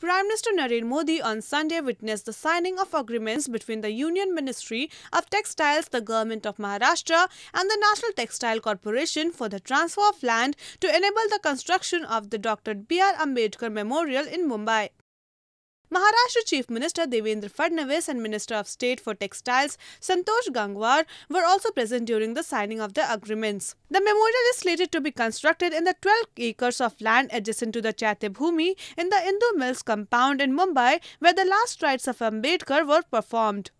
Prime Minister Narendra Modi on Sunday witnessed the signing of agreements between the Union Ministry of Textiles, the Government of Maharashtra and the National Textile Corporation for the transfer of land to enable the construction of the Dr. B.R. Ambedkar Memorial in Mumbai. Maharashtra Chief Minister Devendra Fadnavis and Minister of State for Textiles Santosh Gangwar were also present during the signing of the agreements. The memorial is slated to be constructed in the 12 acres of land adjacent to the Chatyabhumi in the Indu Mills compound in Mumbai where the last rites of Ambedkar were performed.